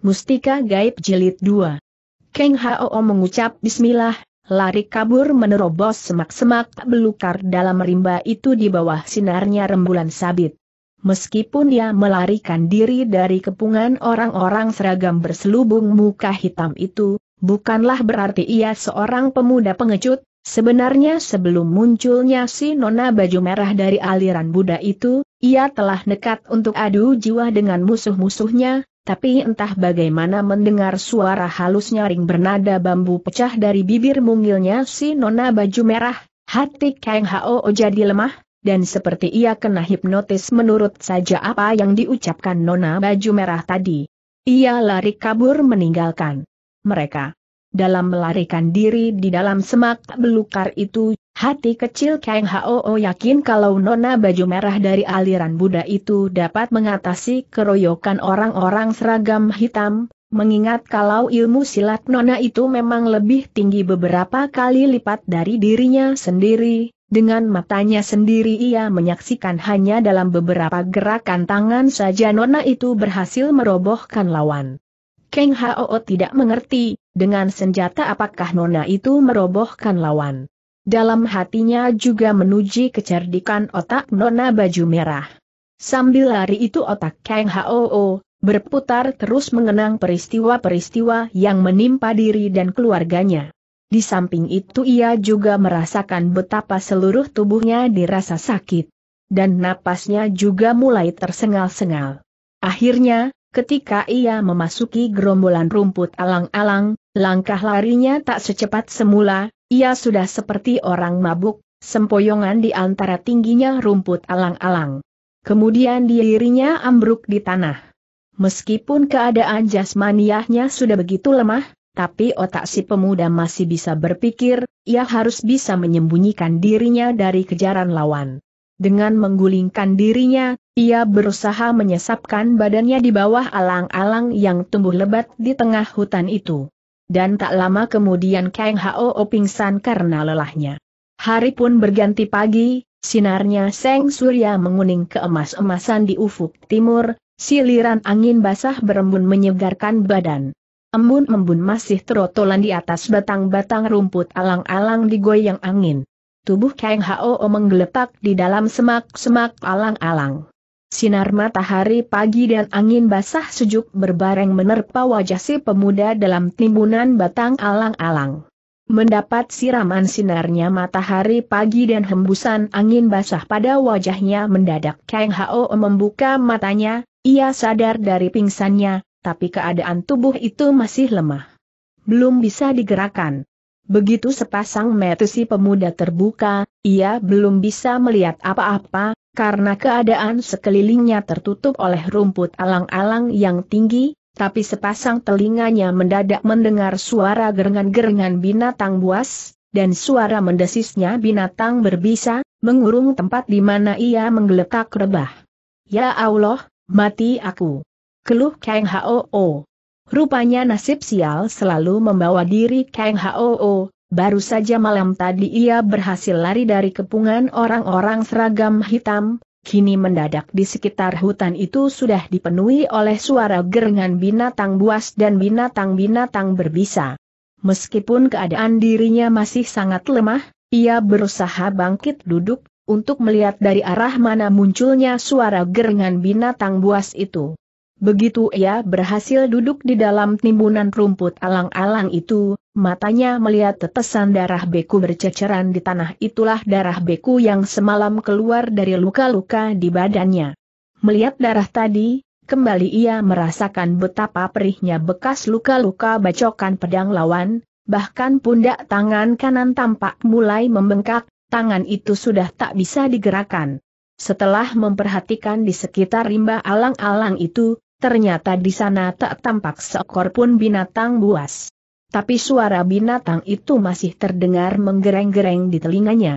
Mustika Gaib Jilid 2. Keng Hao mengucap bismillah, lari kabur menerobos semak-semak belukar dalam rimba itu di bawah sinarnya rembulan sabit. Meskipun dia melarikan diri dari kepungan orang-orang seragam berselubung muka hitam itu, bukanlah berarti ia seorang pemuda pengecut, sebenarnya sebelum munculnya si nona baju merah dari aliran Buddha itu, ia telah nekat untuk adu jiwa dengan musuh-musuhnya, tapi entah bagaimana mendengar suara halus nyaring bernada bambu pecah dari bibir mungilnya si nona baju merah, hati Kang Hao jadi lemah, dan seperti ia kena hipnotis menurut saja apa yang diucapkan nona baju merah tadi. Ia lari kabur meninggalkan mereka. Dalam melarikan diri di dalam semak belukar itu, hati kecil Kang Hoo yakin kalau nona baju merah dari aliran Buddha itu dapat mengatasi keroyokan orang-orang seragam hitam, mengingat kalau ilmu silat nona itu memang lebih tinggi beberapa kali lipat dari dirinya sendiri. Dengan matanya sendiri ia menyaksikan hanya dalam beberapa gerakan tangan saja Nona itu berhasil merobohkan lawan. Kang Hao tidak mengerti, dengan senjata apakah nona itu merobohkan lawan? Dalam hatinya juga menuju kecerdikan otak nona baju merah. Sambil lari itu otak Kang Hoo, berputar terus mengenang peristiwa-peristiwa yang menimpa diri dan keluarganya. Di samping itu ia juga merasakan betapa seluruh tubuhnya dirasa sakit. Dan napasnya juga mulai tersengal-sengal. Akhirnya, Ketika ia memasuki gerombolan rumput alang-alang, langkah larinya tak secepat semula, ia sudah seperti orang mabuk, sempoyongan di antara tingginya rumput alang-alang. Kemudian dirinya ambruk di tanah. Meskipun keadaan jasmaniahnya sudah begitu lemah, tapi otak si pemuda masih bisa berpikir, ia harus bisa menyembunyikan dirinya dari kejaran lawan. Dengan menggulingkan dirinya, ia berusaha menyesapkan badannya di bawah alang-alang yang tumbuh lebat di tengah hutan itu. Dan tak lama kemudian Kang Hao pingsan karena lelahnya. Hari pun berganti pagi, sinarnya Seng Surya menguning keemas-emasan di ufuk timur, siliran angin basah berembun menyegarkan badan. Embun-embun masih terotolan di atas batang-batang rumput alang-alang digoyang angin. Tubuh Kang Hao menggeletak di dalam semak-semak alang-alang. Sinar matahari pagi dan angin basah sejuk berbareng menerpa wajah si pemuda dalam timbunan batang alang-alang. Mendapat siraman sinarnya matahari pagi dan hembusan angin basah pada wajahnya mendadak Kang Hao membuka matanya, ia sadar dari pingsannya, tapi keadaan tubuh itu masih lemah. Belum bisa digerakkan. Begitu sepasang mata si pemuda terbuka, ia belum bisa melihat apa-apa, karena keadaan sekelilingnya tertutup oleh rumput alang-alang yang tinggi, tapi sepasang telinganya mendadak mendengar suara gerengan-gerengan binatang buas, dan suara mendesisnya binatang berbisa, mengurung tempat di mana ia menggeletak rebah. Ya Allah, mati aku. Keluh Kang Hoo. Rupanya nasib sial selalu membawa diri Kang Hoo, Baru saja malam tadi ia berhasil lari dari kepungan orang-orang seragam hitam, kini mendadak di sekitar hutan itu sudah dipenuhi oleh suara gerengan binatang buas dan binatang-binatang berbisa. Meskipun keadaan dirinya masih sangat lemah, ia berusaha bangkit duduk, untuk melihat dari arah mana munculnya suara gerengan binatang buas itu. Begitu ia berhasil duduk di dalam timbunan rumput alang-alang itu, matanya melihat tetesan darah beku berceceran di tanah itulah darah beku yang semalam keluar dari luka-luka di badannya. Melihat darah tadi, kembali ia merasakan betapa perihnya bekas luka-luka bacokan pedang lawan, bahkan pundak tangan kanan tampak mulai membengkak, tangan itu sudah tak bisa digerakkan. Setelah memperhatikan di sekitar rimba alang-alang itu, ternyata di sana tak tampak seekor pun binatang buas. Tapi suara binatang itu masih terdengar menggereng-gereng di telinganya.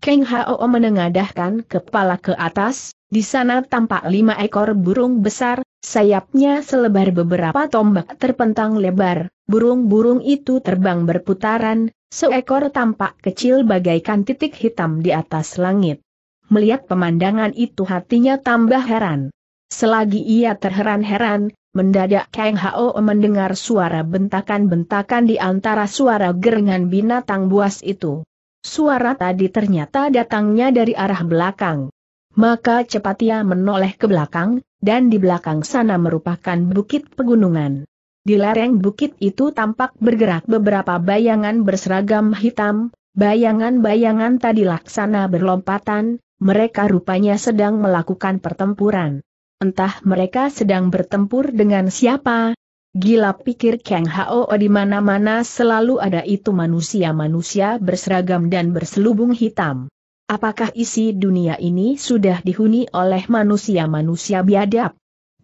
Keng Hao menengadahkan kepala ke atas, di sana tampak lima ekor burung besar, sayapnya selebar beberapa tombak terpentang lebar, burung-burung itu terbang berputaran, seekor tampak kecil bagaikan titik hitam di atas langit. Melihat pemandangan itu hatinya tambah heran. Selagi ia terheran-heran, mendadak Kang Hao mendengar suara bentakan-bentakan di antara suara gerengan binatang buas itu. Suara tadi ternyata datangnya dari arah belakang. Maka cepat ia menoleh ke belakang, dan di belakang sana merupakan bukit pegunungan. Di lereng bukit itu tampak bergerak beberapa bayangan berseragam hitam, bayangan-bayangan tadi laksana berlompatan, mereka rupanya sedang melakukan pertempuran. Entah mereka sedang bertempur dengan siapa. Gila pikir Kang Hao di mana-mana selalu ada itu manusia-manusia berseragam dan berselubung hitam. Apakah isi dunia ini sudah dihuni oleh manusia-manusia biadab?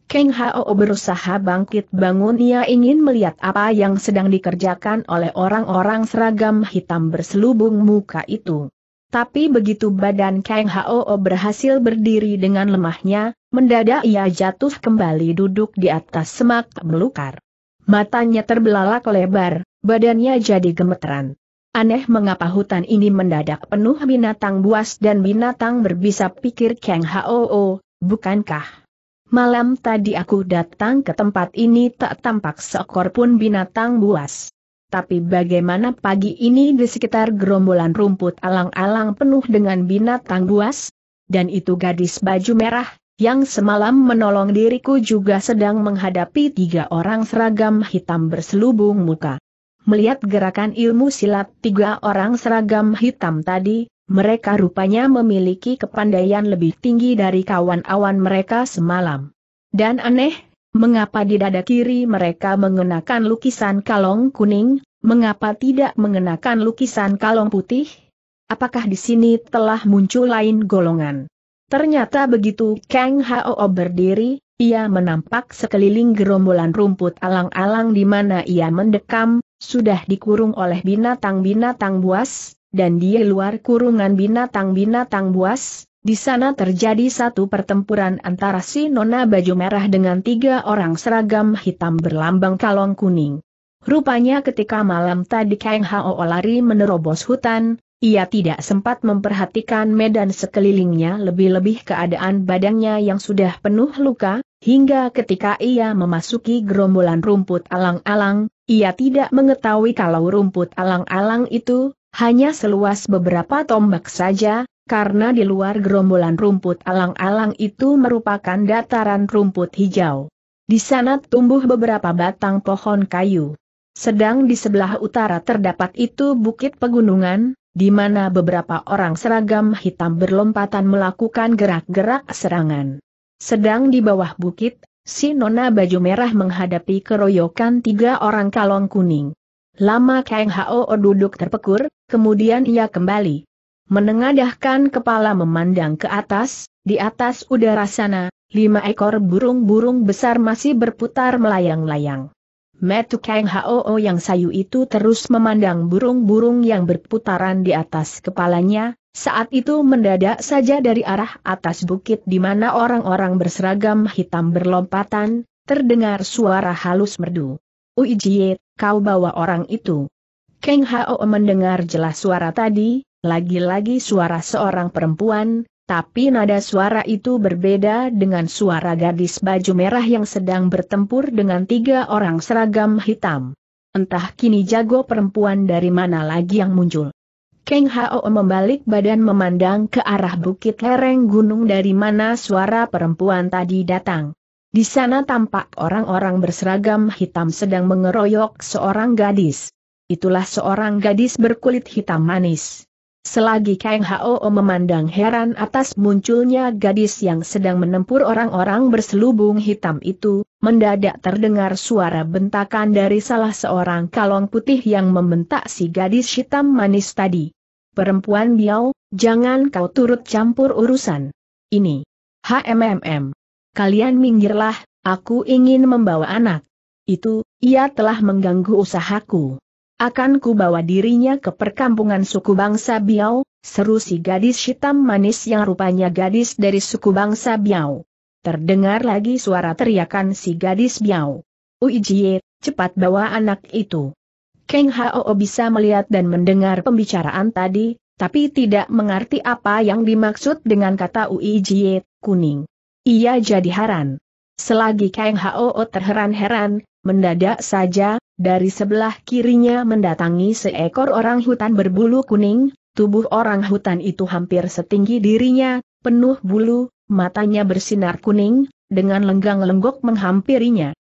Kang Hao berusaha bangkit bangun ia ingin melihat apa yang sedang dikerjakan oleh orang-orang seragam hitam berselubung muka itu. Tapi begitu badan Kang Hao berhasil berdiri dengan lemahnya, mendadak ia jatuh kembali duduk di atas semak melukar. Matanya terbelalak lebar, badannya jadi gemeteran. Aneh mengapa hutan ini mendadak penuh binatang buas dan binatang berbisa pikir Kang Hao, bukankah? Malam tadi aku datang ke tempat ini tak tampak seekor pun binatang buas tapi bagaimana pagi ini di sekitar gerombolan rumput alang-alang penuh dengan binatang buas? Dan itu gadis baju merah, yang semalam menolong diriku juga sedang menghadapi tiga orang seragam hitam berselubung muka. Melihat gerakan ilmu silat tiga orang seragam hitam tadi, mereka rupanya memiliki kepandaian lebih tinggi dari kawan-kawan mereka semalam. Dan aneh, Mengapa di dada kiri mereka mengenakan lukisan kalong kuning, mengapa tidak mengenakan lukisan kalong putih? Apakah di sini telah muncul lain golongan? Ternyata begitu Kang Hao berdiri, ia menampak sekeliling gerombolan rumput alang-alang di mana ia mendekam, sudah dikurung oleh binatang-binatang buas, dan di luar kurungan binatang-binatang buas, di sana terjadi satu pertempuran antara si Nona Baju Merah dengan tiga orang seragam hitam berlambang kalong kuning. Rupanya ketika malam tadi Kang Hao lari menerobos hutan, ia tidak sempat memperhatikan medan sekelilingnya lebih-lebih keadaan badannya yang sudah penuh luka, hingga ketika ia memasuki gerombolan rumput alang-alang, ia tidak mengetahui kalau rumput alang-alang itu, hanya seluas beberapa tombak saja, karena di luar gerombolan rumput alang-alang itu merupakan dataran rumput hijau. Di sana tumbuh beberapa batang pohon kayu. Sedang di sebelah utara terdapat itu bukit pegunungan, di mana beberapa orang seragam hitam berlompatan melakukan gerak-gerak serangan. Sedang di bawah bukit, si nona baju merah menghadapi keroyokan tiga orang kalong kuning. Lama Kang Hao duduk terpekur, kemudian ia kembali. Menengadahkan kepala memandang ke atas, di atas udara sana, lima ekor burung-burung besar masih berputar melayang-layang. Metu Kang Hao yang sayu itu terus memandang burung-burung yang berputaran di atas kepalanya, saat itu mendadak saja dari arah atas bukit di mana orang-orang berseragam hitam berlompatan, terdengar suara halus merdu. Uijiet, kau bawa orang itu. Keng Hao mendengar jelas suara tadi, lagi-lagi suara seorang perempuan, tapi nada suara itu berbeda dengan suara gadis baju merah yang sedang bertempur dengan tiga orang seragam hitam. Entah kini jago perempuan dari mana lagi yang muncul. Keng Hao membalik badan memandang ke arah bukit lereng gunung dari mana suara perempuan tadi datang. Di sana tampak orang-orang berseragam hitam sedang mengeroyok seorang gadis. Itulah seorang gadis berkulit hitam manis. Selagi Kang Hao memandang heran atas munculnya gadis yang sedang menempur orang-orang berselubung hitam itu, mendadak terdengar suara bentakan dari salah seorang kalong putih yang membentak si gadis hitam manis tadi. Perempuan Biao, jangan kau turut campur urusan. Ini. HMMM kalian minggirlah, aku ingin membawa anak. Itu, ia telah mengganggu usahaku. Akan ku bawa dirinya ke perkampungan suku bangsa Biau, seru si gadis hitam manis yang rupanya gadis dari suku bangsa Biau. Terdengar lagi suara teriakan si gadis Biau. Uijie, cepat bawa anak itu. Keng Hao bisa melihat dan mendengar pembicaraan tadi, tapi tidak mengerti apa yang dimaksud dengan kata Uijie, kuning. Ia jadi heran. Selagi Kang Hao terheran-heran, mendadak saja, dari sebelah kirinya mendatangi seekor orang hutan berbulu kuning, tubuh orang hutan itu hampir setinggi dirinya, penuh bulu, matanya bersinar kuning, dengan lenggang lenggok menghampirinya.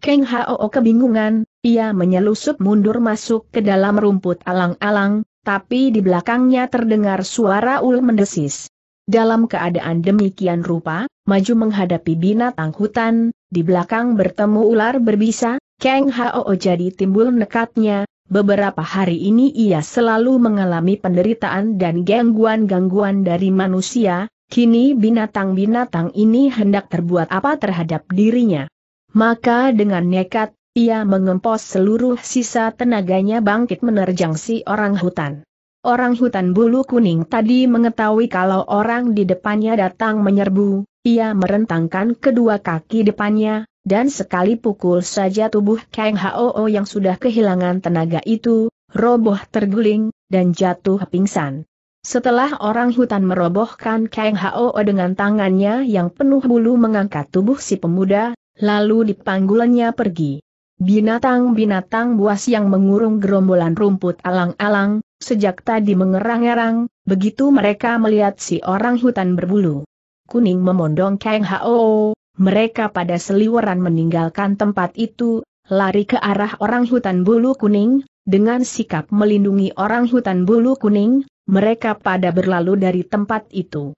Kang Hao kebingungan, ia menyelusup mundur masuk ke dalam rumput alang-alang, tapi di belakangnya terdengar suara ul mendesis. Dalam keadaan demikian rupa, maju menghadapi binatang hutan, di belakang bertemu ular berbisa, Kang Hao jadi timbul nekatnya, beberapa hari ini ia selalu mengalami penderitaan dan gangguan-gangguan dari manusia, kini binatang-binatang ini hendak terbuat apa terhadap dirinya. Maka dengan nekat, ia mengempos seluruh sisa tenaganya bangkit menerjang si orang hutan. Orang hutan bulu kuning tadi mengetahui kalau orang di depannya datang menyerbu, ia merentangkan kedua kaki depannya, dan sekali pukul saja tubuh Kang Hao yang sudah kehilangan tenaga itu, roboh terguling, dan jatuh pingsan. Setelah orang hutan merobohkan Kang Hao dengan tangannya yang penuh bulu mengangkat tubuh si pemuda, lalu dipanggulannya pergi. Binatang-binatang buas yang mengurung gerombolan rumput alang-alang, Sejak tadi mengerang-erang, begitu mereka melihat si orang hutan berbulu kuning memondong Kang Hao, mereka pada seliweran meninggalkan tempat itu, lari ke arah orang hutan bulu kuning, dengan sikap melindungi orang hutan bulu kuning, mereka pada berlalu dari tempat itu.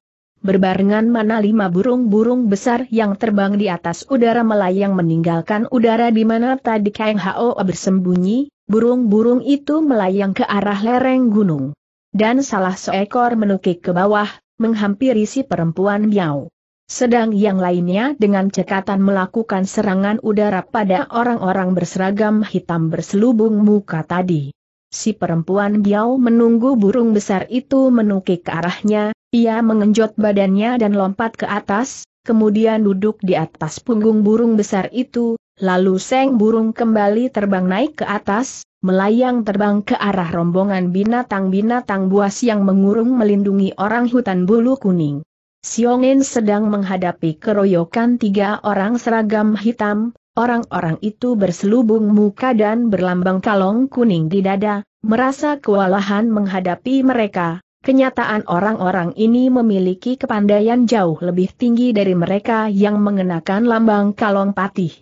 Berbarengan mana lima burung-burung besar yang terbang di atas udara melayang meninggalkan udara di mana tadi Kang Hao bersembunyi, burung-burung itu melayang ke arah lereng gunung. Dan salah seekor menukik ke bawah, menghampiri si perempuan Miao. Sedang yang lainnya dengan cekatan melakukan serangan udara pada orang-orang berseragam hitam berselubung muka tadi. Si perempuan Biao menunggu burung besar itu menukik ke arahnya, ia mengenjot badannya dan lompat ke atas, kemudian duduk di atas punggung burung besar itu, Lalu Seng Burung kembali terbang naik ke atas, melayang terbang ke arah rombongan binatang-binatang buas yang mengurung melindungi orang hutan bulu kuning. Siongin sedang menghadapi keroyokan tiga orang seragam hitam, orang-orang itu berselubung muka dan berlambang kalong kuning di dada, merasa kewalahan menghadapi mereka. Kenyataan orang-orang ini memiliki kepandaian jauh lebih tinggi dari mereka yang mengenakan lambang kalong patih.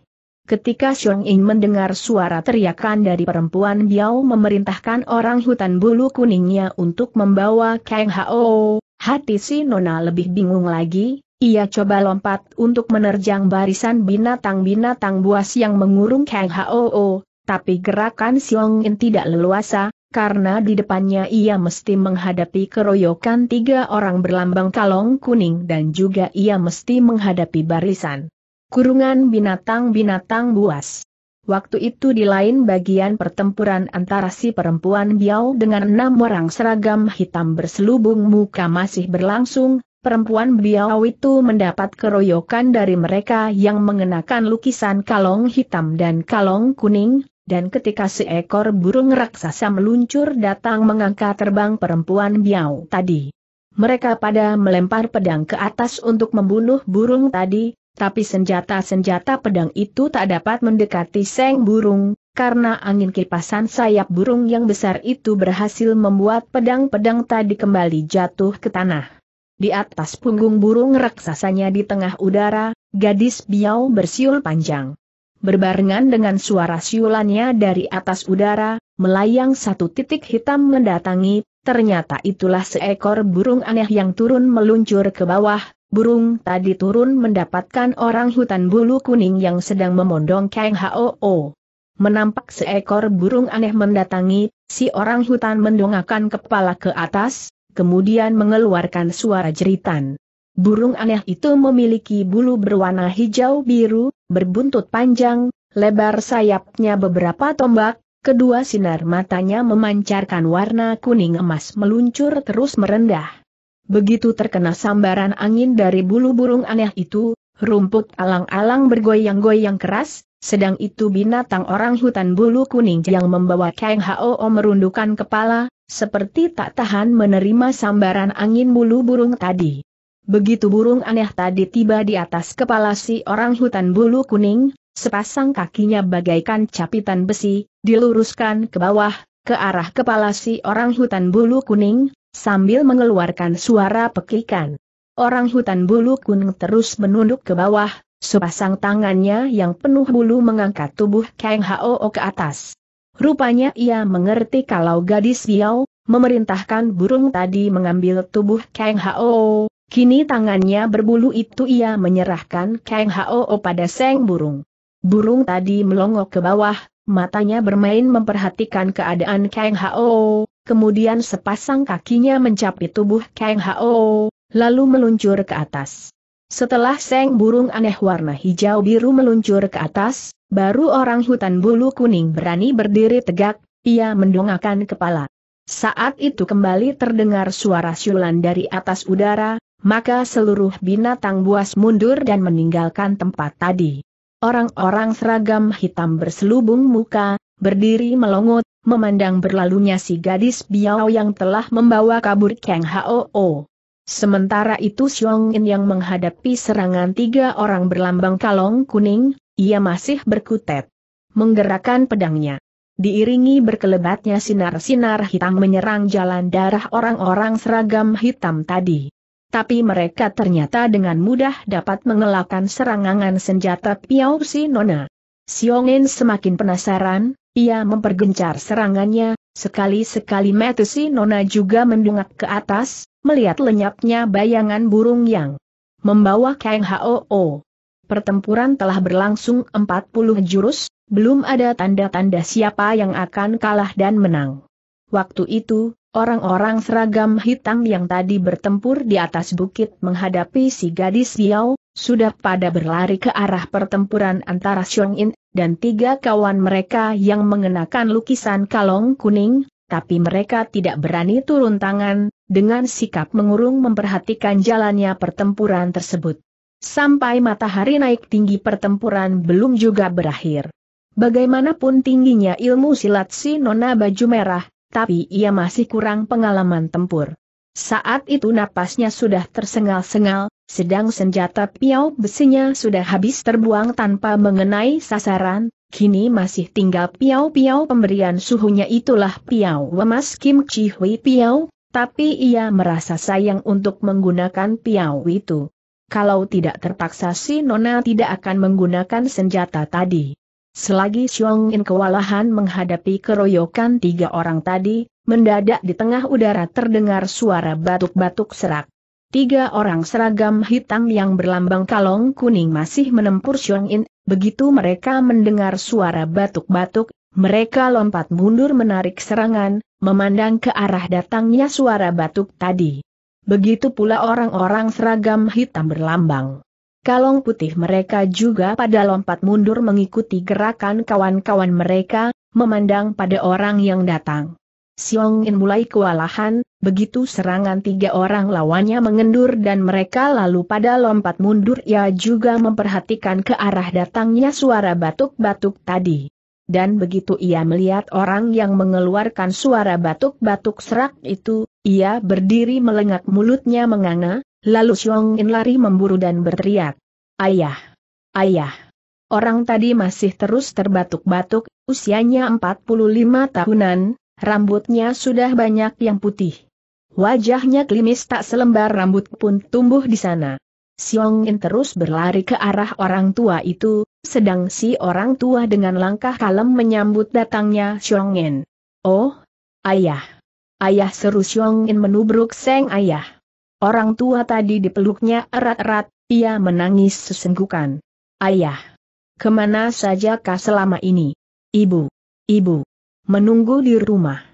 Ketika Xiong Ying mendengar suara teriakan dari perempuan Biao memerintahkan orang hutan bulu kuningnya untuk membawa Kang Hao, hati si Nona lebih bingung lagi, ia coba lompat untuk menerjang barisan binatang-binatang buas yang mengurung Kang Hao, tapi gerakan Xiong Ying tidak leluasa, karena di depannya ia mesti menghadapi keroyokan tiga orang berlambang kalong kuning dan juga ia mesti menghadapi barisan kurungan binatang-binatang buas. Waktu itu di lain bagian pertempuran antara si perempuan Biao dengan enam orang seragam hitam berselubung muka masih berlangsung, perempuan Biao itu mendapat keroyokan dari mereka yang mengenakan lukisan kalong hitam dan kalong kuning, dan ketika seekor burung raksasa meluncur datang mengangkat terbang perempuan Biao tadi. Mereka pada melempar pedang ke atas untuk membunuh burung tadi, tapi senjata-senjata pedang itu tak dapat mendekati seng burung, karena angin kipasan sayap burung yang besar itu berhasil membuat pedang-pedang tadi kembali jatuh ke tanah. Di atas punggung burung raksasanya di tengah udara, gadis biau bersiul panjang. Berbarengan dengan suara siulannya dari atas udara, melayang satu titik hitam mendatangi, ternyata itulah seekor burung aneh yang turun meluncur ke bawah, burung tadi turun mendapatkan orang hutan bulu kuning yang sedang memondong Kang Hoo. Menampak seekor burung aneh mendatangi, si orang hutan mendongakkan kepala ke atas, kemudian mengeluarkan suara jeritan. Burung aneh itu memiliki bulu berwarna hijau biru, berbuntut panjang, lebar sayapnya beberapa tombak, kedua sinar matanya memancarkan warna kuning emas meluncur terus merendah. Begitu terkena sambaran angin dari bulu burung aneh itu, rumput alang-alang bergoyang-goyang keras, sedang itu binatang orang hutan bulu kuning yang membawa Kang Hao merundukkan kepala, seperti tak tahan menerima sambaran angin bulu burung tadi. Begitu burung aneh tadi tiba di atas kepala si orang hutan bulu kuning, sepasang kakinya bagaikan capitan besi, diluruskan ke bawah, ke arah kepala si orang hutan bulu kuning, sambil mengeluarkan suara pekikan. Orang hutan bulu kuning terus menunduk ke bawah, sepasang tangannya yang penuh bulu mengangkat tubuh Kang Hao ke atas. Rupanya ia mengerti kalau gadis Biao memerintahkan burung tadi mengambil tubuh Kang Hao, kini tangannya berbulu itu ia menyerahkan Kang Hao pada seng burung. Burung tadi melongok ke bawah, matanya bermain memperhatikan keadaan Kang Hao, kemudian sepasang kakinya mencapai tubuh Kang Hao, lalu meluncur ke atas. Setelah seng burung aneh warna hijau biru meluncur ke atas, baru orang hutan bulu kuning berani berdiri tegak, ia mendongakkan kepala. Saat itu kembali terdengar suara siulan dari atas udara, maka seluruh binatang buas mundur dan meninggalkan tempat tadi. Orang-orang seragam hitam berselubung muka, berdiri melongot, memandang berlalunya si gadis Biao yang telah membawa kabur Kang Hao. Sementara itu Xiong In yang menghadapi serangan tiga orang berlambang kalong kuning, ia masih berkutet. Menggerakkan pedangnya. Diiringi berkelebatnya sinar-sinar hitam menyerang jalan darah orang-orang seragam hitam tadi tapi mereka ternyata dengan mudah dapat mengelakkan serangan senjata Piao Si Nona. In semakin penasaran, ia mempergencar serangannya, sekali-sekali Metusi Nona juga mendungak ke atas, melihat lenyapnya bayangan burung yang membawa Kang Hoo. Pertempuran telah berlangsung 40 jurus, belum ada tanda-tanda siapa yang akan kalah dan menang. Waktu itu, orang-orang seragam hitam yang tadi bertempur di atas bukit menghadapi si gadis Yao, sudah pada berlari ke arah pertempuran antara Xiong In dan tiga kawan mereka yang mengenakan lukisan kalong kuning, tapi mereka tidak berani turun tangan, dengan sikap mengurung memperhatikan jalannya pertempuran tersebut. Sampai matahari naik tinggi pertempuran belum juga berakhir. Bagaimanapun tingginya ilmu silat si Nona Baju Merah, tapi ia masih kurang pengalaman tempur. Saat itu napasnya sudah tersengal-sengal, sedang senjata piau besinya sudah habis terbuang tanpa mengenai sasaran, kini masih tinggal piau-piau pemberian suhunya itulah piau emas Kim Chi Hui piau, tapi ia merasa sayang untuk menggunakan piau itu. Kalau tidak terpaksa si Nona tidak akan menggunakan senjata tadi. Selagi Xiong In kewalahan menghadapi keroyokan tiga orang tadi, mendadak di tengah udara terdengar suara batuk-batuk serak. Tiga orang seragam hitam yang berlambang kalong kuning masih menempur Xiong In, begitu mereka mendengar suara batuk-batuk, mereka lompat mundur menarik serangan, memandang ke arah datangnya suara batuk tadi. Begitu pula orang-orang seragam hitam berlambang. Kalong putih mereka juga pada lompat mundur mengikuti gerakan kawan-kawan mereka, memandang pada orang yang datang. Xiong In mulai kewalahan, Begitu serangan tiga orang lawannya mengendur dan mereka lalu pada lompat mundur ia juga memperhatikan ke arah datangnya suara batuk-batuk tadi. Dan begitu ia melihat orang yang mengeluarkan suara batuk-batuk serak itu, ia berdiri melengak mulutnya menganga, lalu Xiong In lari memburu dan berteriak. Ayah! Ayah! Orang tadi masih terus terbatuk-batuk, usianya 45 tahunan, rambutnya sudah banyak yang putih Wajahnya klimis tak selembar rambut pun tumbuh di sana. Siong In terus berlari ke arah orang tua itu, sedang si orang tua dengan langkah kalem menyambut datangnya Siong In. Oh, ayah. Ayah seru Siong In menubruk seng ayah. Orang tua tadi dipeluknya erat-erat, ia menangis sesenggukan. Ayah. Kemana saja kah selama ini? Ibu. Ibu. Menunggu di rumah.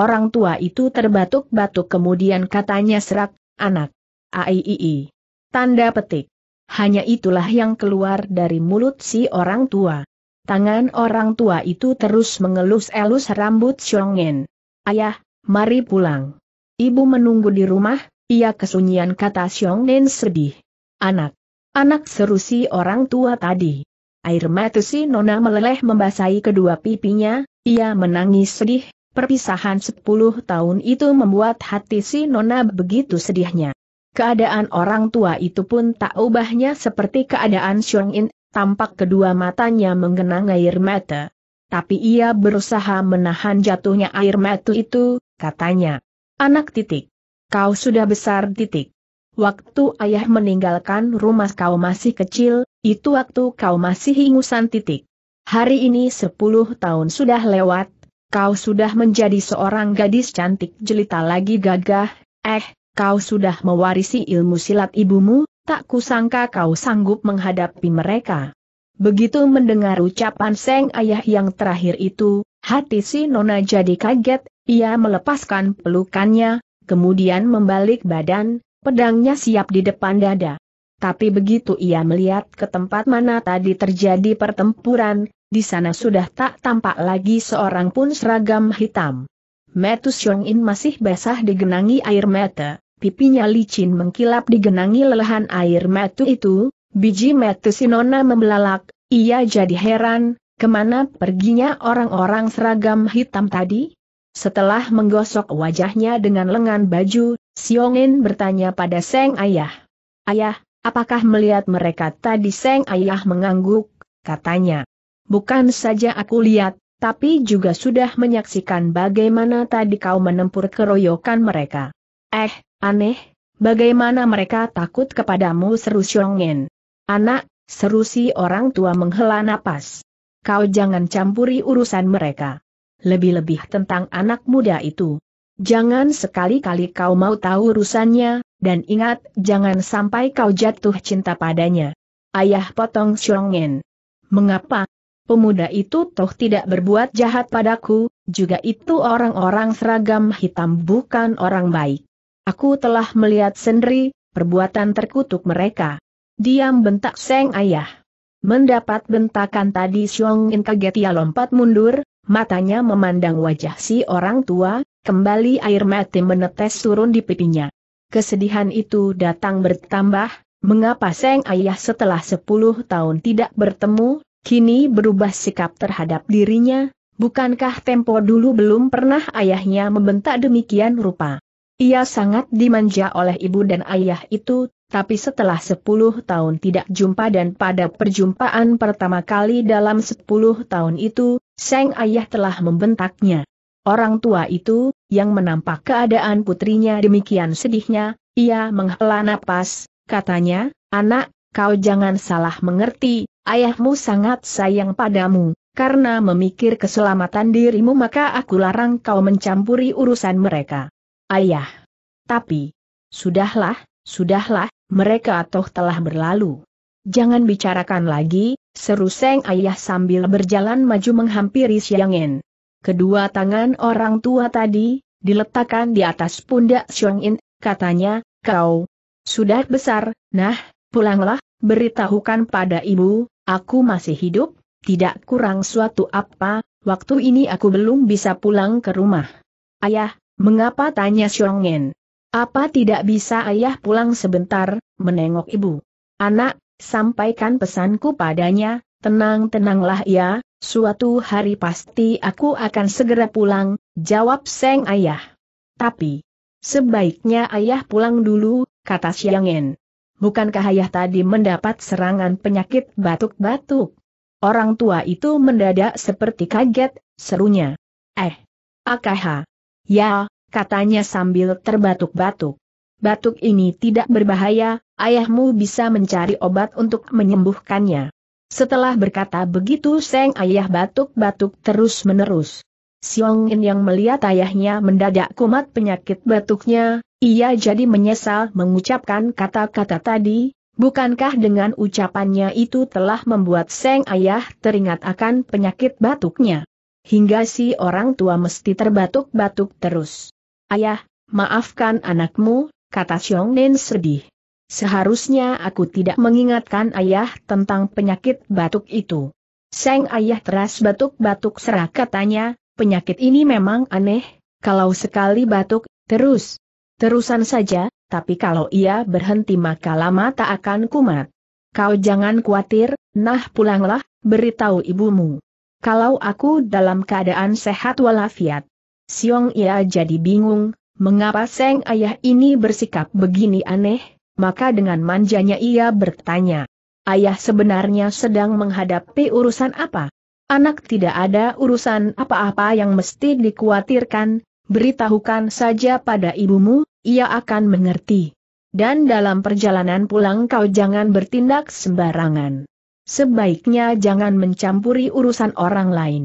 Orang tua itu terbatuk-batuk kemudian katanya serak, anak. Aiii. Tanda petik. Hanya itulah yang keluar dari mulut si orang tua. Tangan orang tua itu terus mengelus-elus rambut Xiongen. Ayah, mari pulang. Ibu menunggu di rumah, ia kesunyian kata Xiongen sedih. Anak. Anak seru si orang tua tadi. Air mata si Nona meleleh membasahi kedua pipinya, ia menangis sedih, Perpisahan sepuluh tahun itu membuat hati si Nona begitu sedihnya. Keadaan orang tua itu pun tak ubahnya seperti keadaan Xiong In, tampak kedua matanya menggenang air mata. Tapi ia berusaha menahan jatuhnya air mata itu, katanya. Anak titik. Kau sudah besar titik. Waktu ayah meninggalkan rumah kau masih kecil, itu waktu kau masih ingusan titik. Hari ini sepuluh tahun sudah lewat, kau sudah menjadi seorang gadis cantik jelita lagi gagah, eh, kau sudah mewarisi ilmu silat ibumu, tak kusangka kau sanggup menghadapi mereka. Begitu mendengar ucapan Seng Ayah yang terakhir itu, hati si Nona jadi kaget, ia melepaskan pelukannya, kemudian membalik badan, pedangnya siap di depan dada. Tapi begitu ia melihat ke tempat mana tadi terjadi pertempuran, di sana sudah tak tampak lagi seorang pun seragam hitam. Metus Yong In masih basah digenangi air mata, pipinya licin mengkilap digenangi lelahan air mata itu, biji metu sinona membelalak, ia jadi heran, kemana perginya orang-orang seragam hitam tadi? Setelah menggosok wajahnya dengan lengan baju, In bertanya pada Seng Ayah. Ayah, apakah melihat mereka tadi Seng Ayah mengangguk, katanya. Bukan saja aku lihat, tapi juga sudah menyaksikan bagaimana tadi kau menempur keroyokan mereka. Eh, aneh, bagaimana mereka takut kepadamu seru Xiongin. Anak, seru si orang tua menghela napas. Kau jangan campuri urusan mereka. Lebih-lebih tentang anak muda itu. Jangan sekali-kali kau mau tahu urusannya, dan ingat jangan sampai kau jatuh cinta padanya. Ayah potong Xiongin. Mengapa? Pemuda itu toh tidak berbuat jahat padaku, juga itu orang-orang seragam hitam bukan orang baik. Aku telah melihat sendiri, perbuatan terkutuk mereka. Diam bentak Seng Ayah. Mendapat bentakan tadi Xiong In kaget ia lompat mundur, matanya memandang wajah si orang tua, kembali air mati menetes turun di pipinya. Kesedihan itu datang bertambah, mengapa Seng Ayah setelah 10 tahun tidak bertemu, kini berubah sikap terhadap dirinya, bukankah tempo dulu belum pernah ayahnya membentak demikian rupa. Ia sangat dimanja oleh ibu dan ayah itu, tapi setelah sepuluh tahun tidak jumpa dan pada perjumpaan pertama kali dalam sepuluh tahun itu, sang ayah telah membentaknya. Orang tua itu, yang menampak keadaan putrinya demikian sedihnya, ia menghela napas, katanya, anak, kau jangan salah mengerti, Ayahmu sangat sayang padamu, karena memikir keselamatan dirimu maka aku larang kau mencampuri urusan mereka. Ayah. Tapi, sudahlah, sudahlah, mereka toh telah berlalu. Jangan bicarakan lagi, seru Seng Ayah sambil berjalan maju menghampiri Siang Kedua tangan orang tua tadi, diletakkan di atas pundak Siang katanya, kau sudah besar, nah, pulanglah, beritahukan pada ibu, aku masih hidup, tidak kurang suatu apa, waktu ini aku belum bisa pulang ke rumah. Ayah, mengapa tanya Xiongen? Apa tidak bisa ayah pulang sebentar, menengok ibu? Anak, sampaikan pesanku padanya, tenang-tenanglah ya, suatu hari pasti aku akan segera pulang, jawab Seng ayah. Tapi, sebaiknya ayah pulang dulu, kata Xiongen. Bukankah ayah tadi mendapat serangan penyakit batuk-batuk? Orang tua itu mendadak seperti kaget, serunya. Eh, akaha. Ya, katanya sambil terbatuk-batuk. Batuk ini tidak berbahaya, ayahmu bisa mencari obat untuk menyembuhkannya. Setelah berkata begitu Seng ayah batuk-batuk terus-menerus. Siong In yang melihat ayahnya mendadak kumat penyakit batuknya, ia jadi menyesal mengucapkan kata-kata tadi, bukankah dengan ucapannya itu telah membuat Seng Ayah teringat akan penyakit batuknya? Hingga si orang tua mesti terbatuk-batuk terus. Ayah, maafkan anakmu, kata Siong Nen sedih. Seharusnya aku tidak mengingatkan ayah tentang penyakit batuk itu. Seng ayah teras batuk-batuk serak katanya, penyakit ini memang aneh, kalau sekali batuk, terus. Terusan saja, tapi kalau ia berhenti maka lama tak akan kumat. Kau jangan khawatir, nah pulanglah, beritahu ibumu. Kalau aku dalam keadaan sehat walafiat. Siong ia jadi bingung, mengapa Seng ayah ini bersikap begini aneh, maka dengan manjanya ia bertanya. Ayah sebenarnya sedang menghadapi urusan apa? Anak tidak ada urusan apa-apa yang mesti dikhawatirkan, beritahukan saja pada ibumu, ia akan mengerti. Dan dalam perjalanan pulang kau jangan bertindak sembarangan. Sebaiknya jangan mencampuri urusan orang lain.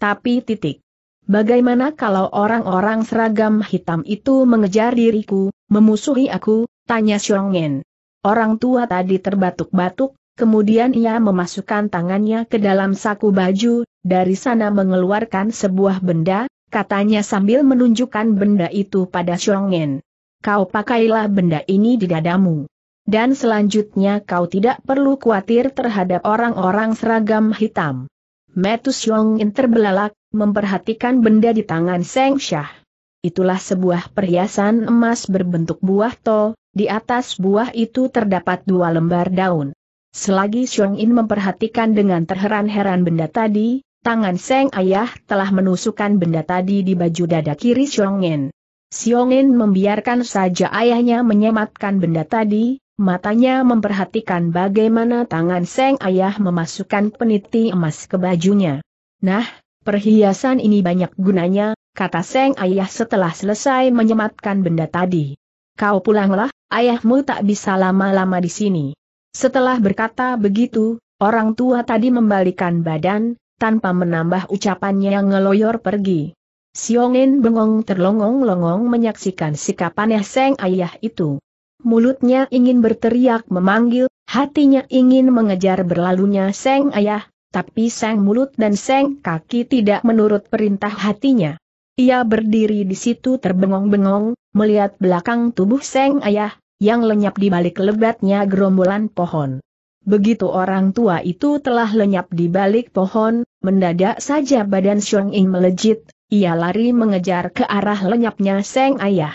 Tapi titik. Bagaimana kalau orang-orang seragam hitam itu mengejar diriku, memusuhi aku, tanya Xionggen. Orang tua tadi terbatuk-batuk, Kemudian ia memasukkan tangannya ke dalam saku baju, dari sana mengeluarkan sebuah benda, katanya sambil menunjukkan benda itu pada Xiong'en. Kau pakailah benda ini di dadamu. Dan selanjutnya kau tidak perlu khawatir terhadap orang-orang seragam hitam. Metus Xiong'en terbelalak, memperhatikan benda di tangan Seng Shah. Itulah sebuah perhiasan emas berbentuk buah to, di atas buah itu terdapat dua lembar daun. Selagi Xiong In memperhatikan dengan terheran-heran benda tadi, tangan Seng Ayah telah menusukkan benda tadi di baju dada kiri Xiong In. Xiong In membiarkan saja ayahnya menyematkan benda tadi, matanya memperhatikan bagaimana tangan Seng Ayah memasukkan peniti emas ke bajunya. Nah, perhiasan ini banyak gunanya, kata Seng Ayah setelah selesai menyematkan benda tadi. Kau pulanglah, ayahmu tak bisa lama-lama di sini. Setelah berkata begitu, orang tua tadi membalikan badan, tanpa menambah ucapannya yang ngeloyor pergi. Siongin bengong terlongong-longong menyaksikan sikap aneh seng ayah itu. Mulutnya ingin berteriak memanggil, hatinya ingin mengejar berlalunya seng ayah, tapi seng mulut dan seng kaki tidak menurut perintah hatinya. Ia berdiri di situ terbengong-bengong, melihat belakang tubuh seng ayah, yang lenyap di balik lebatnya gerombolan pohon. Begitu orang tua itu telah lenyap di balik pohon, mendadak saja badan Xiong Ying melejit, ia lari mengejar ke arah lenyapnya Seng Ayah.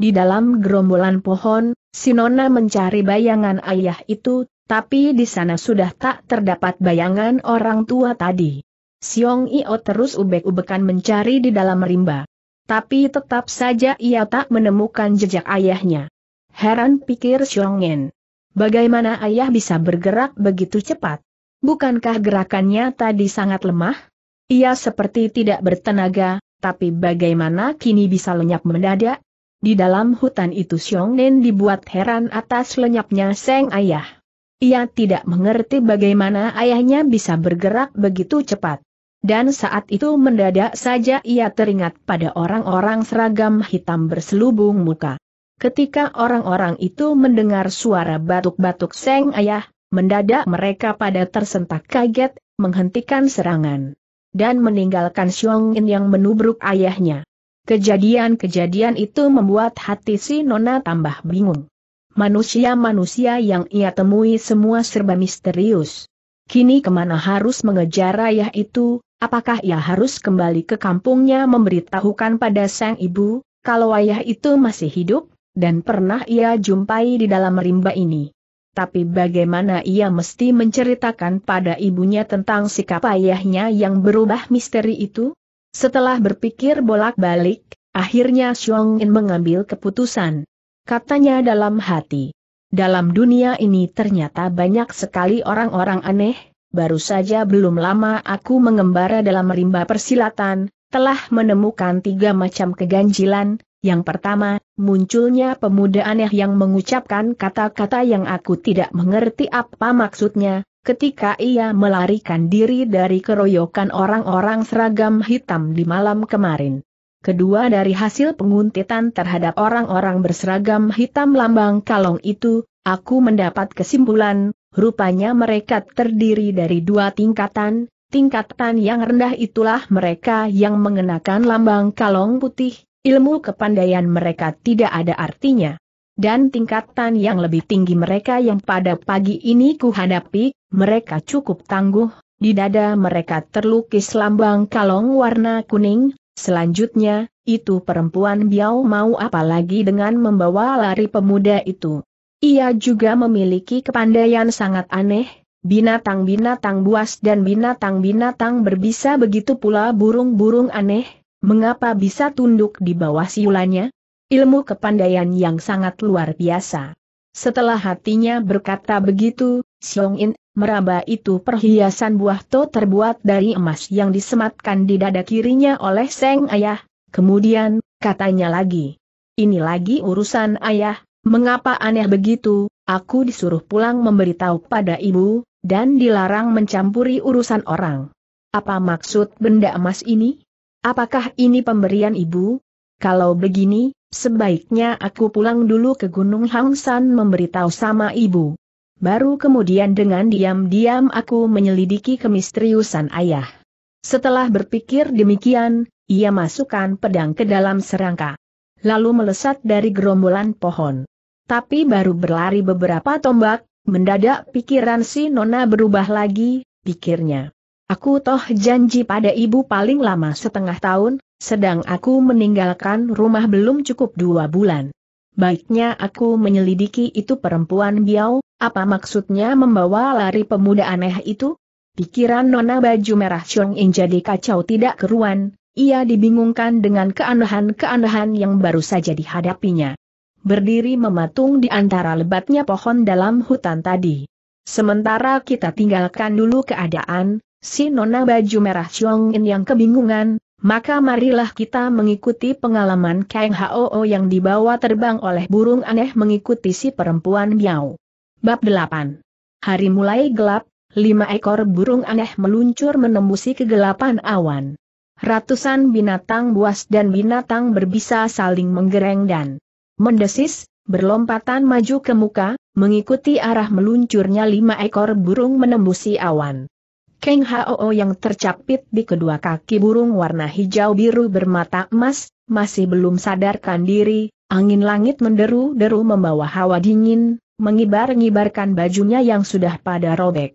Di dalam gerombolan pohon, Sinona mencari bayangan ayah itu, tapi di sana sudah tak terdapat bayangan orang tua tadi. Xiong Io terus ubek-ubekan mencari di dalam rimba. Tapi tetap saja ia tak menemukan jejak ayahnya. Heran pikir Xiongyen. Bagaimana ayah bisa bergerak begitu cepat? Bukankah gerakannya tadi sangat lemah? Ia seperti tidak bertenaga, tapi bagaimana kini bisa lenyap mendadak? Di dalam hutan itu Xiongnen dibuat heran atas lenyapnya Seng Ayah. Ia tidak mengerti bagaimana ayahnya bisa bergerak begitu cepat. Dan saat itu mendadak saja ia teringat pada orang-orang seragam hitam berselubung muka. Ketika orang-orang itu mendengar suara batuk-batuk Seng Ayah, mendadak mereka pada tersentak kaget, menghentikan serangan. Dan meninggalkan Xiong In yang menubruk ayahnya. Kejadian-kejadian itu membuat hati si Nona tambah bingung. Manusia-manusia yang ia temui semua serba misterius. Kini kemana harus mengejar ayah itu, apakah ia harus kembali ke kampungnya memberitahukan pada sang ibu, kalau ayah itu masih hidup? dan pernah ia jumpai di dalam rimba ini. Tapi bagaimana ia mesti menceritakan pada ibunya tentang sikap ayahnya yang berubah misteri itu? Setelah berpikir bolak-balik, akhirnya Xiong In mengambil keputusan. Katanya dalam hati. Dalam dunia ini ternyata banyak sekali orang-orang aneh, baru saja belum lama aku mengembara dalam rimba persilatan, telah menemukan tiga macam keganjilan, yang pertama, munculnya pemuda aneh yang mengucapkan kata-kata yang aku tidak mengerti apa maksudnya, ketika ia melarikan diri dari keroyokan orang-orang seragam hitam di malam kemarin. Kedua dari hasil penguntitan terhadap orang-orang berseragam hitam lambang kalong itu, aku mendapat kesimpulan, rupanya mereka terdiri dari dua tingkatan, tingkatan yang rendah itulah mereka yang mengenakan lambang kalong putih, ilmu kepandaian mereka tidak ada artinya. Dan tingkatan yang lebih tinggi mereka yang pada pagi ini kuhadapi, mereka cukup tangguh, di dada mereka terlukis lambang kalong warna kuning, selanjutnya, itu perempuan biau mau apa lagi dengan membawa lari pemuda itu. Ia juga memiliki kepandaian sangat aneh, binatang-binatang buas dan binatang-binatang berbisa begitu pula burung-burung aneh, Mengapa bisa tunduk di bawah siulannya? Ilmu kepandaian yang sangat luar biasa. Setelah hatinya berkata begitu, Xiong In, meraba itu perhiasan buah to terbuat dari emas yang disematkan di dada kirinya oleh Seng Ayah. Kemudian, katanya lagi. Ini lagi urusan ayah, mengapa aneh begitu, aku disuruh pulang memberitahu pada ibu, dan dilarang mencampuri urusan orang. Apa maksud benda emas ini? Apakah ini pemberian ibu? Kalau begini, sebaiknya aku pulang dulu ke Gunung Hangsan memberitahu sama ibu. Baru kemudian dengan diam-diam aku menyelidiki kemisteriusan ayah. Setelah berpikir demikian, ia masukkan pedang ke dalam serangka. Lalu melesat dari gerombolan pohon. Tapi baru berlari beberapa tombak, mendadak pikiran si Nona berubah lagi, pikirnya. Aku toh janji pada ibu paling lama setengah tahun, sedang aku meninggalkan rumah belum cukup dua bulan. Baiknya aku menyelidiki itu perempuan biao, apa maksudnya membawa lari pemuda aneh itu? Pikiran Nona baju merah Chong In jadi kacau tidak keruan, ia dibingungkan dengan keanehan-keanehan yang baru saja dihadapinya. Berdiri mematung di antara lebatnya pohon dalam hutan tadi. Sementara kita tinggalkan dulu keadaan, si nona baju merah Chong In yang kebingungan, maka marilah kita mengikuti pengalaman Kang Hao yang dibawa terbang oleh burung aneh mengikuti si perempuan Miao. Bab 8 Hari mulai gelap, lima ekor burung aneh meluncur menembusi kegelapan awan. Ratusan binatang buas dan binatang berbisa saling menggereng dan mendesis, berlompatan maju ke muka, mengikuti arah meluncurnya lima ekor burung menembusi awan. Keng Hoo yang tercapit di kedua kaki burung warna hijau biru bermata emas, masih belum sadarkan diri, angin langit menderu-deru membawa hawa dingin, mengibar-ngibarkan bajunya yang sudah pada robek.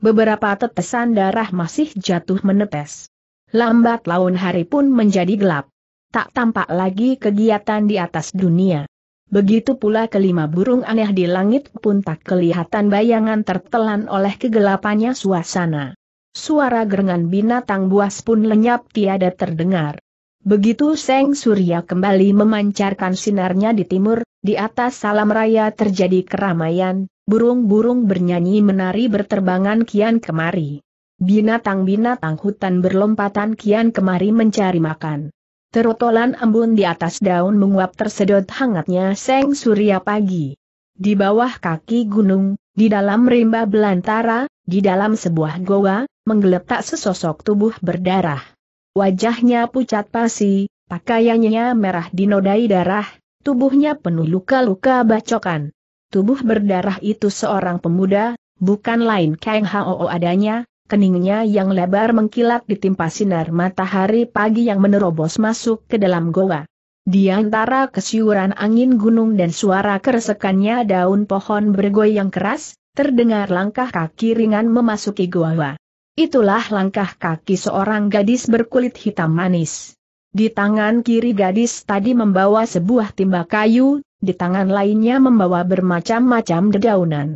Beberapa tetesan darah masih jatuh menetes. Lambat laun hari pun menjadi gelap. Tak tampak lagi kegiatan di atas dunia. Begitu pula kelima burung aneh di langit pun tak kelihatan bayangan tertelan oleh kegelapannya suasana. Suara gerengan binatang buas pun lenyap tiada terdengar. Begitu Seng Surya kembali memancarkan sinarnya di timur, di atas salam raya terjadi keramaian, burung-burung bernyanyi menari berterbangan kian kemari. Binatang-binatang hutan berlompatan kian kemari mencari makan. Terotolan embun di atas daun menguap tersedot hangatnya Seng Surya pagi. Di bawah kaki gunung, di dalam rimba belantara, di dalam sebuah goa, menggeletak sesosok tubuh berdarah. Wajahnya pucat pasi, pakaiannya merah dinodai darah, tubuhnya penuh luka-luka bacokan. Tubuh berdarah itu seorang pemuda, bukan lain Kang Hoo adanya, keningnya yang lebar mengkilat ditimpa sinar matahari pagi yang menerobos masuk ke dalam goa. Di antara kesiuran angin gunung dan suara keresekannya daun pohon bergoyang keras, terdengar langkah kaki ringan memasuki goa. Itulah langkah kaki seorang gadis berkulit hitam manis. Di tangan kiri gadis tadi membawa sebuah timba kayu, di tangan lainnya membawa bermacam-macam dedaunan.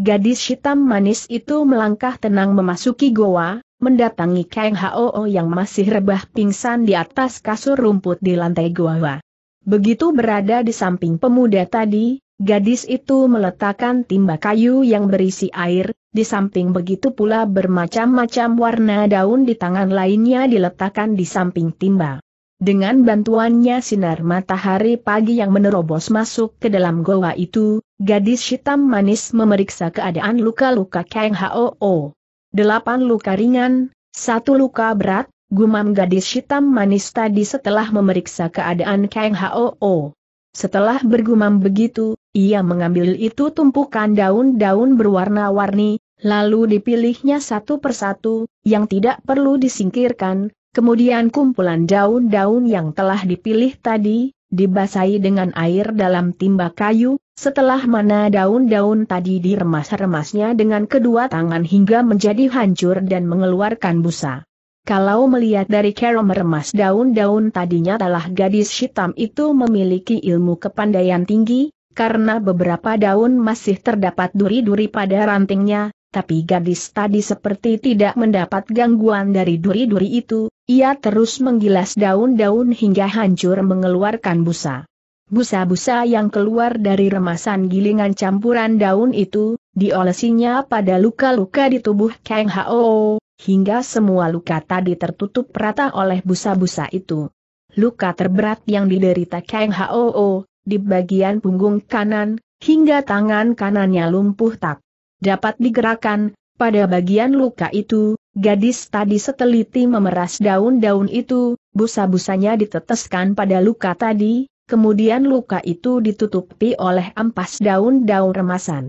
Gadis hitam manis itu melangkah tenang memasuki goa, mendatangi Kang Hoo yang masih rebah pingsan di atas kasur rumput di lantai goa. Begitu berada di samping pemuda tadi, gadis itu meletakkan timba kayu yang berisi air, di samping begitu pula bermacam-macam warna daun di tangan lainnya diletakkan di samping timba. Dengan bantuannya sinar matahari pagi yang menerobos masuk ke dalam goa itu, gadis hitam manis memeriksa keadaan luka-luka Kang Hoo. Delapan luka ringan, satu luka berat, gumam gadis hitam manis tadi setelah memeriksa keadaan Kang Hoo. Setelah bergumam begitu, ia mengambil itu tumpukan daun-daun berwarna-warni, lalu dipilihnya satu persatu, yang tidak perlu disingkirkan, kemudian kumpulan daun-daun yang telah dipilih tadi, dibasahi dengan air dalam timba kayu, setelah mana daun-daun tadi diremas-remasnya dengan kedua tangan hingga menjadi hancur dan mengeluarkan busa. Kalau melihat dari cara meremas daun-daun tadinya telah gadis hitam itu memiliki ilmu kepandaian tinggi, karena beberapa daun masih terdapat duri-duri pada rantingnya, tapi gadis tadi seperti tidak mendapat gangguan dari duri-duri itu, ia terus menggilas daun-daun hingga hancur mengeluarkan busa. Busa-busa yang keluar dari remasan gilingan campuran daun itu, diolesinya pada luka-luka di tubuh Kang Hao, hingga semua luka tadi tertutup rata oleh busa-busa itu. Luka terberat yang diderita Kang Hao di bagian punggung kanan, hingga tangan kanannya lumpuh tak dapat digerakkan, pada bagian luka itu, gadis tadi seteliti memeras daun-daun itu, busa-busanya diteteskan pada luka tadi, kemudian luka itu ditutupi oleh ampas daun-daun remasan.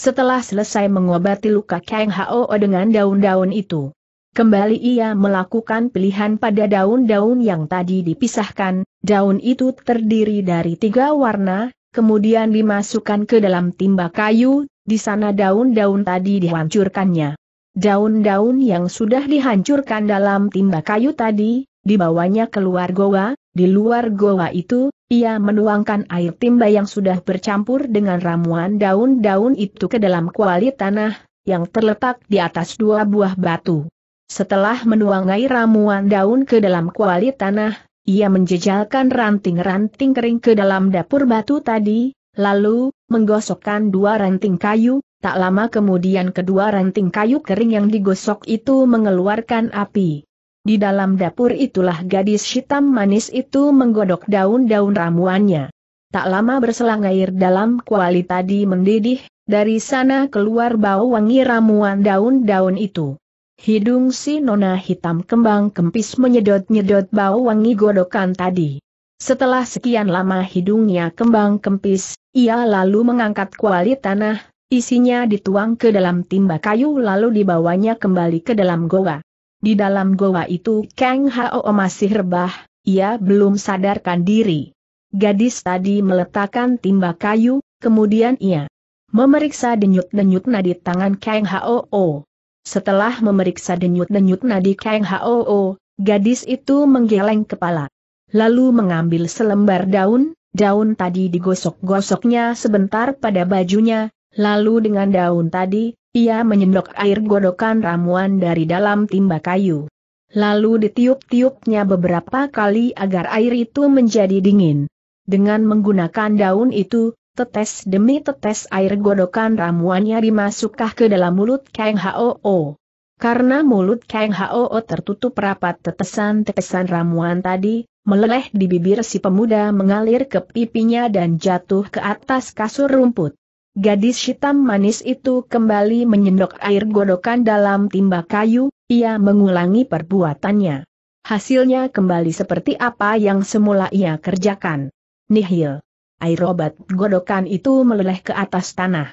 Setelah selesai mengobati luka Kang Hao dengan daun-daun itu, Kembali ia melakukan pilihan pada daun-daun yang tadi dipisahkan, daun itu terdiri dari tiga warna, kemudian dimasukkan ke dalam timba kayu, di sana daun-daun tadi dihancurkannya. Daun-daun yang sudah dihancurkan dalam timba kayu tadi, dibawanya keluar goa, di luar goa itu, ia menuangkan air timba yang sudah bercampur dengan ramuan daun-daun itu ke dalam kuali tanah, yang terletak di atas dua buah batu. Setelah menuang air ramuan daun ke dalam kuali tanah, ia menjejalkan ranting-ranting kering ke dalam dapur batu tadi, lalu, menggosokkan dua ranting kayu, tak lama kemudian kedua ranting kayu kering yang digosok itu mengeluarkan api. Di dalam dapur itulah gadis hitam manis itu menggodok daun-daun ramuannya. Tak lama berselang air dalam kuali tadi mendidih, dari sana keluar bau wangi ramuan daun-daun itu. Hidung si nona hitam kembang kempis menyedot-nyedot bau wangi godokan tadi. Setelah sekian lama hidungnya kembang kempis, ia lalu mengangkat kuali tanah, isinya dituang ke dalam timba kayu lalu dibawanya kembali ke dalam goa. Di dalam goa itu Kang Hao masih rebah, ia belum sadarkan diri. Gadis tadi meletakkan timba kayu, kemudian ia memeriksa denyut-denyut nadi tangan Kang Hao. Setelah memeriksa denyut-denyut nadi Kang Hoo, gadis itu menggeleng kepala. Lalu mengambil selembar daun, daun tadi digosok-gosoknya sebentar pada bajunya, lalu dengan daun tadi, ia menyendok air godokan ramuan dari dalam timba kayu. Lalu ditiup-tiupnya beberapa kali agar air itu menjadi dingin. Dengan menggunakan daun itu, tetes demi tetes air godokan ramuannya dimasukkah ke dalam mulut Kang Hoo. Karena mulut Kang Hoo tertutup rapat tetesan-tetesan ramuan tadi, meleleh di bibir si pemuda mengalir ke pipinya dan jatuh ke atas kasur rumput. Gadis hitam manis itu kembali menyendok air godokan dalam timba kayu, ia mengulangi perbuatannya. Hasilnya kembali seperti apa yang semula ia kerjakan. Nihil air obat godokan itu meleleh ke atas tanah.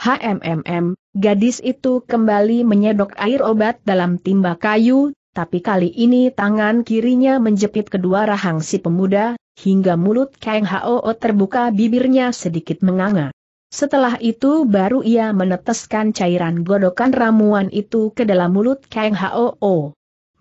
HMMM, gadis itu kembali menyedok air obat dalam timba kayu, tapi kali ini tangan kirinya menjepit kedua rahang si pemuda, hingga mulut Kang Hao terbuka bibirnya sedikit menganga. Setelah itu baru ia meneteskan cairan godokan ramuan itu ke dalam mulut Kang Hao.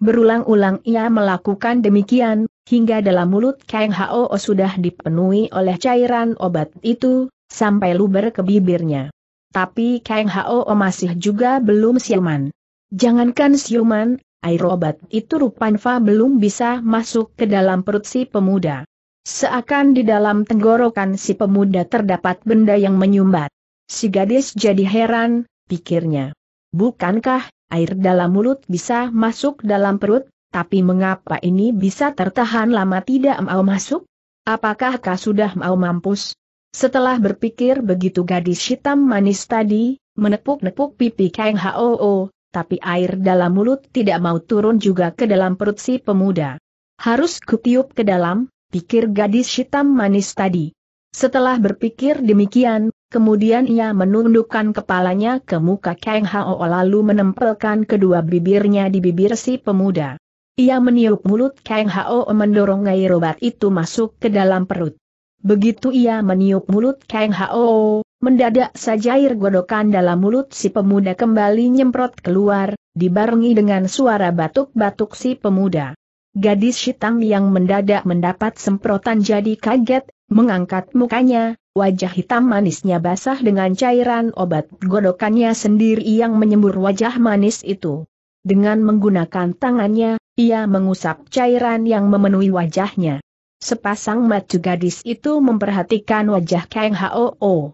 Berulang-ulang ia melakukan demikian, Hingga dalam mulut Kang Hao sudah dipenuhi oleh cairan obat itu, sampai luber ke bibirnya. Tapi Kang Hao masih juga belum siuman. Jangankan siuman, air obat itu rupanya belum bisa masuk ke dalam perut si pemuda. Seakan di dalam tenggorokan si pemuda terdapat benda yang menyumbat. Si gadis jadi heran, pikirnya. Bukankah air dalam mulut bisa masuk dalam perut? Tapi mengapa ini bisa tertahan lama tidak mau masuk? Apakah kau sudah mau mampus? Setelah berpikir begitu gadis hitam manis tadi, menepuk-nepuk pipi Kang Hoo, tapi air dalam mulut tidak mau turun juga ke dalam perut si pemuda. Harus kutiup ke dalam, pikir gadis hitam manis tadi. Setelah berpikir demikian, kemudian ia menundukkan kepalanya ke muka Kang hoo lalu menempelkan kedua bibirnya di bibir si pemuda. Ia meniup mulut Kang Hao mendorong air obat itu masuk ke dalam perut. Begitu ia meniup mulut Kang Hao, mendadak saja air godokan dalam mulut si pemuda kembali nyemprot keluar, dibarengi dengan suara batuk-batuk si pemuda. Gadis hitam yang mendadak mendapat semprotan jadi kaget, mengangkat mukanya, wajah hitam manisnya basah dengan cairan obat godokannya sendiri yang menyembur wajah manis itu. Dengan menggunakan tangannya, ia mengusap cairan yang memenuhi wajahnya. Sepasang mata gadis itu memperhatikan wajah Kang Hoo.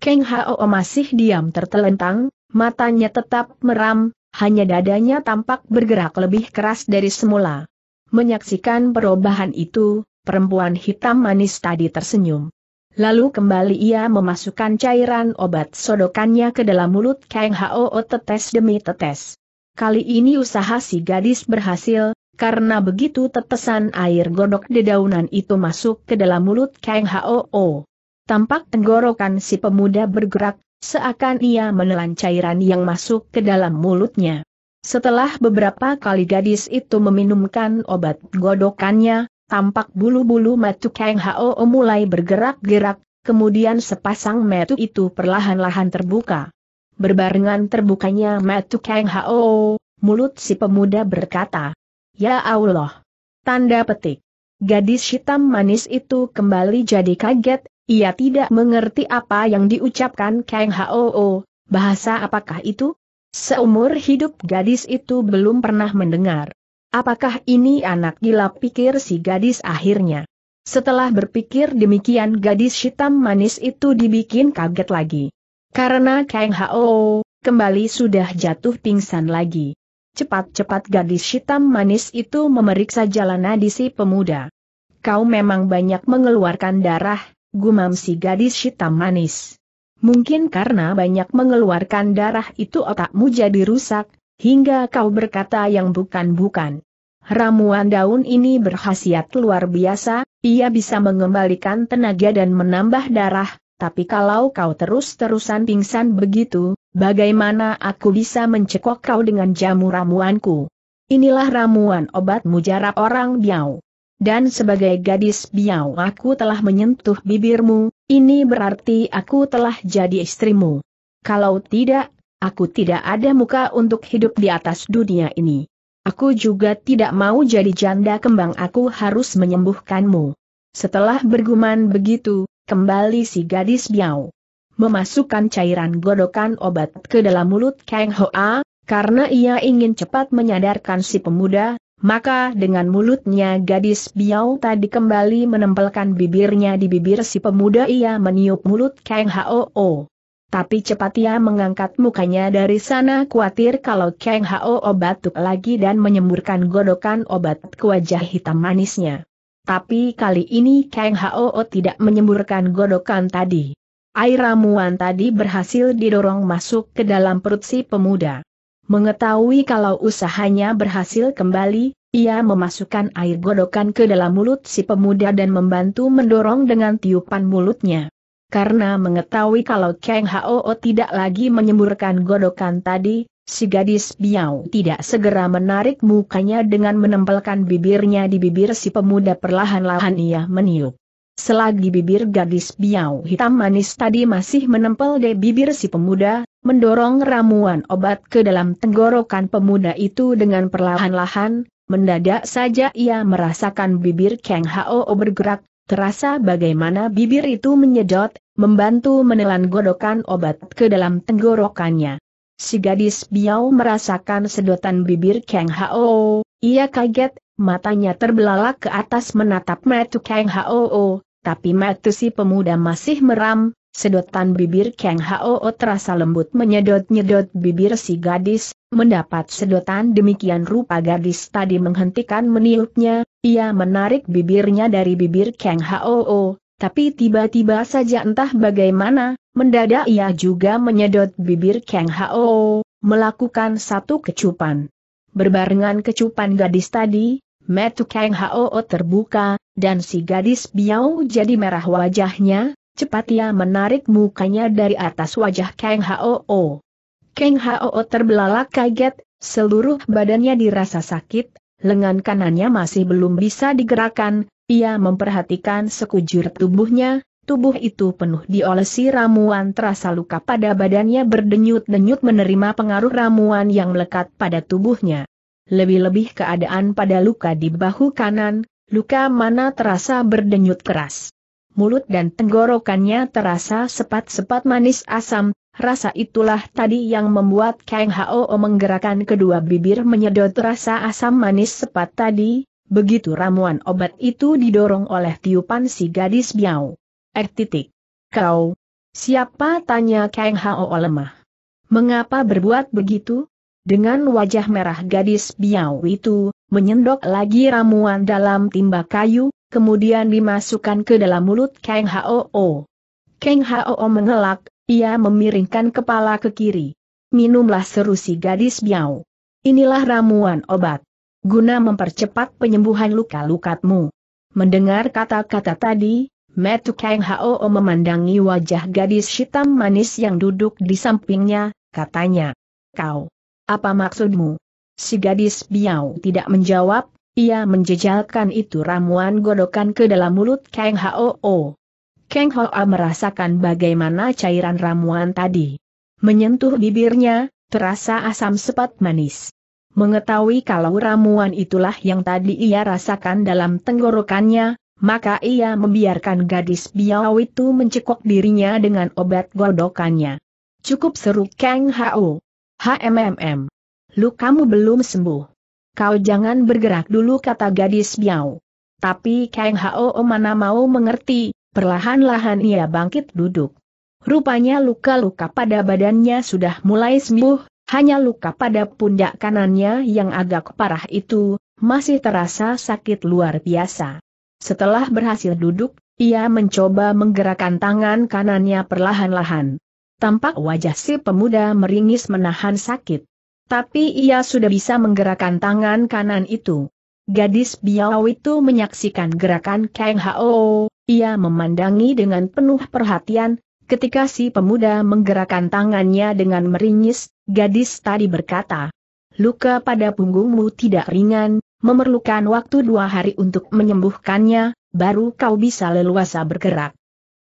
Kang Hoo masih diam tertelentang, matanya tetap meram, hanya dadanya tampak bergerak lebih keras dari semula. Menyaksikan perubahan itu, perempuan hitam manis tadi tersenyum. Lalu kembali ia memasukkan cairan obat sodokannya ke dalam mulut Kang Hoo tetes demi tetes. Kali ini usaha si gadis berhasil, karena begitu tetesan air godok dedaunan itu masuk ke dalam mulut Kang Hoo. Tampak tenggorokan si pemuda bergerak, seakan ia menelan cairan yang masuk ke dalam mulutnya. Setelah beberapa kali gadis itu meminumkan obat godokannya, tampak bulu-bulu matu Kang Hoo mulai bergerak-gerak, kemudian sepasang metu itu perlahan-lahan terbuka. Berbarengan terbukanya mata Kang Hao, mulut si pemuda berkata, Ya Allah! Tanda petik. Gadis hitam manis itu kembali jadi kaget, ia tidak mengerti apa yang diucapkan Kang Hao, bahasa apakah itu? Seumur hidup gadis itu belum pernah mendengar. Apakah ini anak gila pikir si gadis akhirnya? Setelah berpikir demikian gadis hitam manis itu dibikin kaget lagi. Karena Kang Hao, kembali sudah jatuh pingsan lagi. Cepat-cepat gadis hitam manis itu memeriksa jalanan di si pemuda. Kau memang banyak mengeluarkan darah, gumam si gadis hitam manis. Mungkin karena banyak mengeluarkan darah itu otakmu jadi rusak, hingga kau berkata yang bukan-bukan. Ramuan daun ini berkhasiat luar biasa, ia bisa mengembalikan tenaga dan menambah darah, tapi kalau kau terus-terusan pingsan begitu, bagaimana aku bisa mencekok kau dengan jamu ramuanku? Inilah ramuan obat mujarab orang Biau. Dan sebagai gadis Biau aku telah menyentuh bibirmu, ini berarti aku telah jadi istrimu. Kalau tidak, aku tidak ada muka untuk hidup di atas dunia ini. Aku juga tidak mau jadi janda kembang aku harus menyembuhkanmu. Setelah bergumam begitu, Kembali si gadis biau memasukkan cairan godokan obat ke dalam mulut Kang Hoa, karena ia ingin cepat menyadarkan si pemuda, maka dengan mulutnya gadis biau tadi kembali menempelkan bibirnya di bibir si pemuda ia meniup mulut Kang Hoa. Tapi cepat ia mengangkat mukanya dari sana khawatir kalau Kang Hoa batuk lagi dan menyemburkan godokan obat ke wajah hitam manisnya. Tapi kali ini Kang Hao tidak menyemburkan godokan tadi. Air ramuan tadi berhasil didorong masuk ke dalam perut si pemuda. Mengetahui kalau usahanya berhasil kembali, ia memasukkan air godokan ke dalam mulut si pemuda dan membantu mendorong dengan tiupan mulutnya. Karena mengetahui kalau Kang Hao tidak lagi menyemburkan godokan tadi, Si gadis Biao tidak segera menarik mukanya dengan menempelkan bibirnya di bibir si pemuda perlahan-lahan ia meniup. Selagi bibir gadis Biao hitam manis tadi masih menempel di bibir si pemuda, mendorong ramuan obat ke dalam tenggorokan pemuda itu dengan perlahan-lahan, mendadak saja ia merasakan bibir Kang Hao bergerak, terasa bagaimana bibir itu menyedot, membantu menelan godokan obat ke dalam tenggorokannya. Si gadis Biao merasakan sedotan bibir Kang Hao, ia kaget, matanya terbelalak ke atas menatap metu Kang Hao, tapi metu si pemuda masih meram, sedotan bibir Kang Hao terasa lembut menyedot-nyedot bibir si gadis, mendapat sedotan demikian rupa gadis tadi menghentikan meniupnya, ia menarik bibirnya dari bibir Kang Hao, tapi tiba-tiba saja entah bagaimana, mendadak ia juga menyedot bibir Kang Hao, melakukan satu kecupan. Berbarengan kecupan gadis tadi, metu Kang Hao terbuka, dan si gadis biau jadi merah wajahnya, cepat ia menarik mukanya dari atas wajah Kang Hao. Kang Hao terbelalak kaget, seluruh badannya dirasa sakit, lengan kanannya masih belum bisa digerakkan, ia memperhatikan sekujur tubuhnya, tubuh itu penuh diolesi ramuan terasa luka pada badannya berdenyut-denyut menerima pengaruh ramuan yang melekat pada tubuhnya. Lebih-lebih keadaan pada luka di bahu kanan, luka mana terasa berdenyut keras. Mulut dan tenggorokannya terasa sepat-sepat manis asam, Rasa itulah tadi yang membuat Kang Hao menggerakkan kedua bibir menyedot rasa asam manis sepat tadi, begitu ramuan obat itu didorong oleh tiupan si gadis Biao. Eh titik. Kau. Siapa tanya Kang Hao lemah. Mengapa berbuat begitu? Dengan wajah merah gadis Biao itu, menyendok lagi ramuan dalam timba kayu, kemudian dimasukkan ke dalam mulut Kang Hao. Kang Hao mengelak, ia memiringkan kepala ke kiri. Minumlah seru si gadis biau. Inilah ramuan obat. Guna mempercepat penyembuhan luka-lukatmu. Mendengar kata-kata tadi, Metu Kang Hao memandangi wajah gadis hitam manis yang duduk di sampingnya, katanya. Kau, apa maksudmu? Si gadis biau tidak menjawab, ia menjejalkan itu ramuan godokan ke dalam mulut Kang Hao. Kang Hoa merasakan bagaimana cairan ramuan tadi. Menyentuh bibirnya, terasa asam sepat manis. Mengetahui kalau ramuan itulah yang tadi ia rasakan dalam tenggorokannya, maka ia membiarkan gadis biau itu mencekok dirinya dengan obat godokannya. Cukup seru Kang Hao. HMMM. Lu kamu belum sembuh. Kau jangan bergerak dulu kata gadis biau. Tapi Kang Hao mana mau mengerti, Perlahan-lahan ia bangkit duduk. Rupanya luka-luka pada badannya sudah mulai sembuh, hanya luka pada pundak kanannya yang agak parah itu, masih terasa sakit luar biasa. Setelah berhasil duduk, ia mencoba menggerakkan tangan kanannya perlahan-lahan. Tampak wajah si pemuda meringis menahan sakit. Tapi ia sudah bisa menggerakkan tangan kanan itu. Gadis biau itu menyaksikan gerakan Kang Hao, ia memandangi dengan penuh perhatian, ketika si pemuda menggerakkan tangannya dengan meringis, gadis tadi berkata, Luka pada punggungmu tidak ringan, memerlukan waktu dua hari untuk menyembuhkannya, baru kau bisa leluasa bergerak.